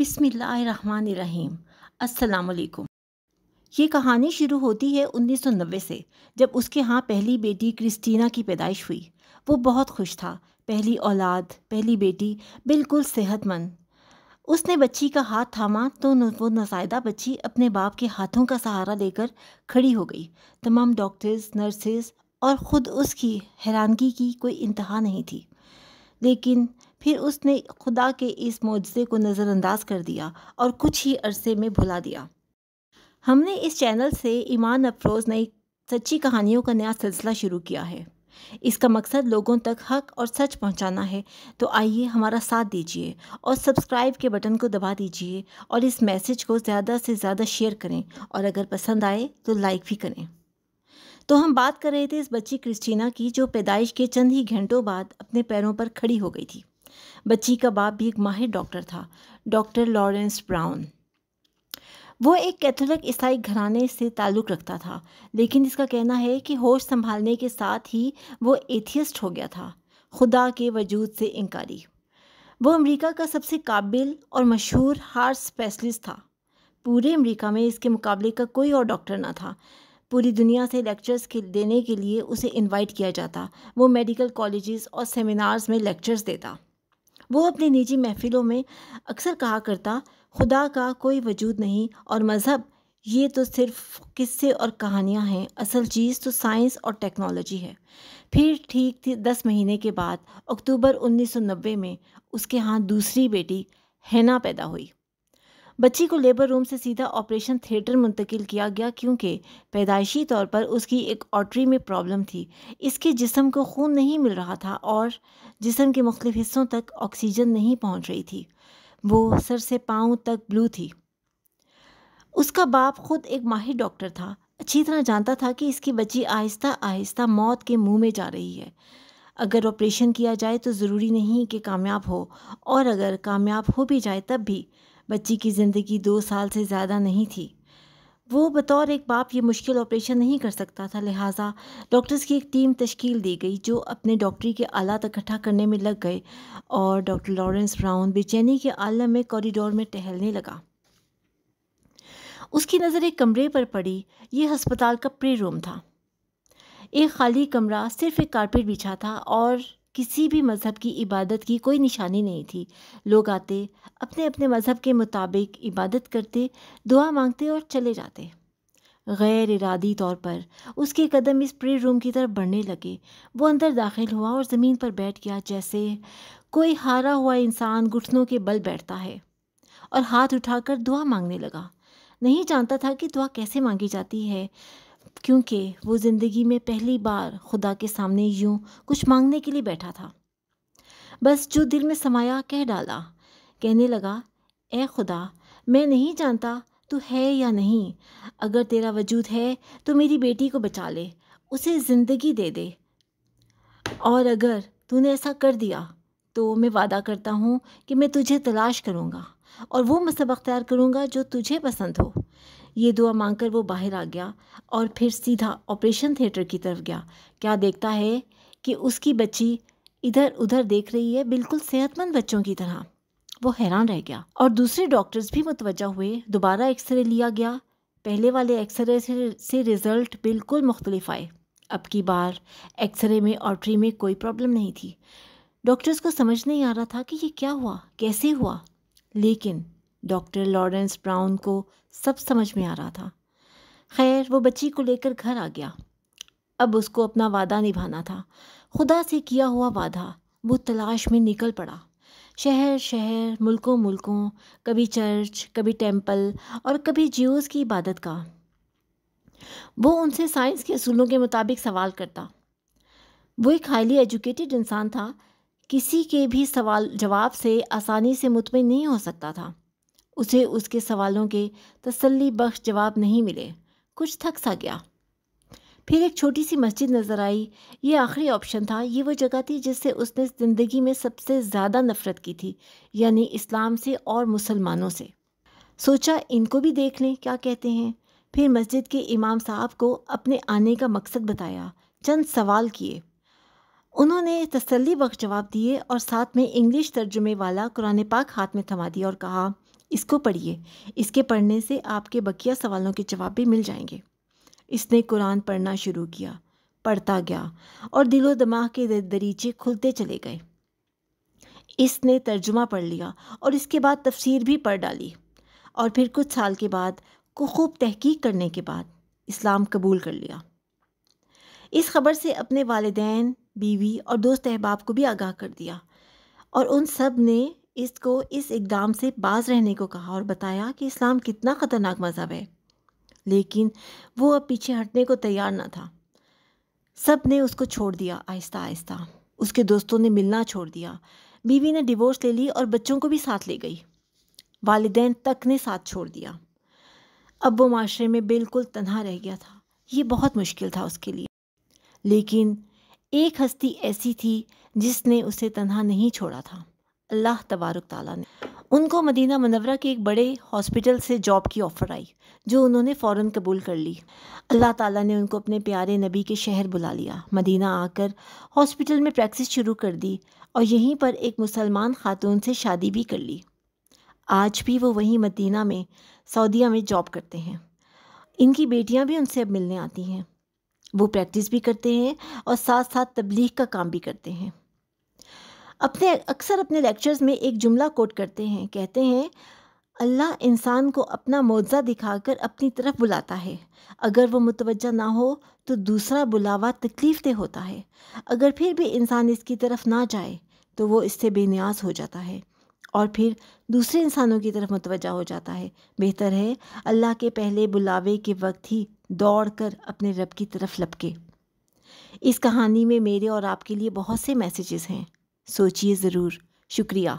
अस्सलाम वालेकुम ये कहानी शुरू होती है 1990 से जब उसके यहाँ पहली बेटी क्रिस्टीना की पैदाइश हुई वो बहुत खुश था पहली औलाद पहली बेटी बिल्कुल सेहतमंद उसने बच्ची का हाथ थामा तो वो नज़ायदा बच्ची अपने बाप के हाथों का सहारा लेकर खड़ी हो गई तमाम डॉक्टर्स नर्सेस और ख़ुद उसकी हैरानगी की कोई इंतहा नहीं थी लेकिन फिर उसने खुदा के इस मुआजे को नज़रअंदाज कर दिया और कुछ ही अरसे में भुला दिया हमने इस चैनल से ईमान अफरोज़ नई सच्ची कहानियों का नया सिलसिला शुरू किया है इसका मकसद लोगों तक हक और सच पहुंचाना है तो आइए हमारा साथ दीजिए और सब्सक्राइब के बटन को दबा दीजिए और इस मैसेज को ज़्यादा से ज़्यादा शेयर करें और अगर पसंद आए तो लाइक भी करें तो हम बात कर रहे थे इस बच्ची क्रिस्टीना की जो पैदाइश के चंद ही घंटों बाद अपने पैरों पर खड़ी हो गई थी बच्ची का बाप भी एक माहिर डॉक्टर था डॉक्टर लॉरेंस ब्राउन वो एक कैथोलिक ईसाई घराने से ताल्लुक़ रखता था लेकिन इसका कहना है कि होश संभालने के साथ ही वो एथियस्ट हो गया था खुदा के वजूद से इंकारी वो अमेरिका का सबसे काबिल और मशहूर हार्ट स्पेशलिस्ट था पूरे अमेरिका में इसके मुकाबले का कोई और डॉक्टर ना था पूरी दुनिया से लेक्चर्स के देने के लिए उसे इनवाइट किया जाता वो मेडिकल कॉलेजेस और सेमिनार्स में लेक्चर्स देता वो अपने निजी महफिलों में अक्सर कहा करता खुदा का कोई वजूद नहीं और मज़हब ये तो सिर्फ किस्से और कहानियाँ हैं असल चीज़ तो साइंस और टेक्नोलॉजी है फिर ठीक थी दस महीने के बाद अक्टूबर 1990 में उसके यहाँ दूसरी बेटी हैना पैदा हुई बच्ची को लेबर रूम से सीधा ऑपरेशन थिएटर मुंतकिल किया गया क्योंकि पैदाइशी तौर पर उसकी एक ऑटरी में प्रॉब्लम थी इसके जिसम को खून नहीं मिल रहा था और जिसम के मुख्त हिस्सों तक ऑक्सीजन नहीं पहुंच रही थी वो सर से पाँव तक ब्लू थी उसका बाप खुद एक माहिर डॉक्टर था अच्छी तरह जानता था कि इसकी बच्ची आहिस्ता आहिस्ता मौत के मुंह में जा रही है अगर ऑपरेशन किया जाए तो ज़रूरी नहीं कि कामयाब हो और अगर कामयाब हो भी जाए तब भी बच्ची की ज़िंदगी दो साल से ज़्यादा नहीं थी वो बतौर एक बाप ये मुश्किल ऑपरेशन नहीं कर सकता था लिहाजा डॉक्टर्स की एक टीम तश्कील दी गई जो अपने डॉक्टरी के आलात इकट्ठा करने में लग गए और डॉक्टर लॉरेंस ब्राउन बेचैनी के आलम में कॉरिडोर में टहलने लगा उसकी नज़र एक कमरे पर पड़ी ये हस्पताल का प्रे रूम था एक खाली कमरा सिर्फ एक कारपेट बिछा था और किसी भी मज़हब की इबादत की कोई निशानी नहीं थी लोग आते अपने अपने मज़हब के मुताबिक इबादत करते दुआ मांगते और चले जाते गैर इरादी तौर पर उसके कदम इस प्रे रूम की तरफ बढ़ने लगे वो अंदर दाखिल हुआ और ज़मीन पर बैठ गया जैसे कोई हारा हुआ इंसान घुटनों के बल बैठता है और हाथ उठाकर दुआ मांगने लगा नहीं जानता था कि दुआ कैसे मांगी जाती है क्योंकि वो ज़िंदगी में पहली बार खुदा के सामने यूं कुछ मांगने के लिए बैठा था बस जो दिल में समाया कह डाला कहने लगा ए खुदा मैं नहीं जानता तू है या नहीं अगर तेरा वजूद है तो मेरी बेटी को बचा ले उसे ज़िंदगी दे दे और अगर तूने ऐसा कर दिया तो मैं वादा करता हूँ कि मैं तुझे तलाश करूँगा और वो मसब अख्तियार करूँगा जो तुझे पसंद हो ये दुआ मांगकर वो बाहर आ गया और फिर सीधा ऑपरेशन थिएटर की तरफ गया क्या देखता है कि उसकी बच्ची इधर उधर देख रही है बिल्कुल सेहतमंद बच्चों की तरह वो हैरान रह गया और दूसरे डॉक्टर्स भी मुतवजा हुए दोबारा एक्सरे लिया गया पहले वाले एक्सरे से, से रिज़ल्ट बिल्कुल मुख्तलिफ आए अब की बार एक्सरे में ऑर्टरी में कोई प्रॉब्लम नहीं थी डॉक्टर्स को समझ नहीं आ रहा था कि ये क्या हुआ कैसे हुआ लेकिन डॉक्टर लॉरेंस ब्राउन को सब समझ में आ रहा था खैर वो बच्ची को लेकर घर आ गया अब उसको अपना वादा निभाना था खुदा से किया हुआ वादा वो तलाश में निकल पड़ा शहर शहर मुल्कों मुल्कों कभी चर्च कभी टेम्पल और कभी जियोस की इबादत का वो उनसे साइंस के असूलों के मुताबिक सवाल करता वो एक हाईली एजुकेटेड इंसान था किसी के भी सवाल जवाब से आसानी से मुतमिन नहीं हो सकता था उसे उसके सवालों के तसल्ली बख्श जवाब नहीं मिले कुछ थक सा गया फिर एक छोटी सी मस्जिद नज़र आई ये आखिरी ऑप्शन था ये वो जगह थी जिससे उसने ज़िंदगी में सबसे ज़्यादा नफ़रत की थी यानी इस्लाम से और मुसलमानों से सोचा इनको भी देख लें क्या कहते हैं फिर मस्जिद के इमाम साहब को अपने आने का मकसद बताया चंद सवाल किए उन्होंने तसल्ली बख्श जवाब दिए और साथ में इंग्लिश तर्जुमे वाला कुरान पाक हाथ में थमा दिया और कहा इसको पढ़िए इसके पढ़ने से आपके बकिया सवालों के जवाब भी मिल जाएंगे इसने कुरान पढ़ना शुरू किया पढ़ता गया और दिलो दिमाग के दरीचे खुलते चले गए इसने तर्जुमा पढ़ लिया और इसके बाद तफसीर भी पढ़ डाली और फिर कुछ साल के बाद को खूब तहकीक करने के बाद इस्लाम कबूल कर लिया इस खबर से अपने वालदेन बीवी और दोस्त अहबाब को भी आगाह कर दिया और उन सब ने इसको इस इकदाम से बाज रहने को कहा और बताया कि इस्लाम कितना ख़तरनाक मज़हब है लेकिन वो अब पीछे हटने को तैयार ना था सब ने उसको छोड़ दिया आहिस्ता आहिस्ता उसके दोस्तों ने मिलना छोड़ दिया बीवी ने डिवोर्स ले ली और बच्चों को भी साथ ले गई वालदे तक ने साथ छोड़ दिया अब वो माशरे में बिल्कुल तनहा रह गया था ये बहुत मुश्किल था उसके लिए लेकिन एक हस्ती ऐसी थी जिसने उसे तनहा नहीं छोड़ा था अल्लाह तबारक ताला ने उनको मदीना मनवरा के एक बड़े हॉस्पिटल से जॉब की ऑफ़र आई जो उन्होंने फ़ौर कबूल कर ली अल्लाह ताला ने उनको अपने प्यारे नबी के शहर बुला लिया मदीना आकर हॉस्पिटल में प्रैक्टिस शुरू कर दी और यहीं पर एक मुसलमान खातून से शादी भी कर ली आज भी वो वहीं मदीना में सऊदीया में जॉब करते हैं इनकी बेटियाँ भी उनसे अब मिलने आती हैं वो प्रैक्टिस भी करते हैं और साथ साथ तबलीग का काम भी करते हैं अपने अक्सर अपने लेक्चर्स में एक जुमला कोट करते हैं कहते हैं अल्लाह इंसान को अपना मुआवजा दिखाकर अपनी तरफ बुलाता है अगर वो मुतवजह ना हो तो दूसरा बुलावा तकलीफ दे होता है अगर फिर भी इंसान इसकी तरफ ना जाए तो वो इससे बेनियाज हो जाता है और फिर दूसरे इंसानों की तरफ मुतवजह हो जाता है बेहतर है अल्लाह के पहले बुलावे के वक्त ही दौड़ कर अपने रब की तरफ लपके इस कहानी में मेरे और आपके लिए बहुत से मैसेजेस हैं सोचिए ज़रूर शुक्रिया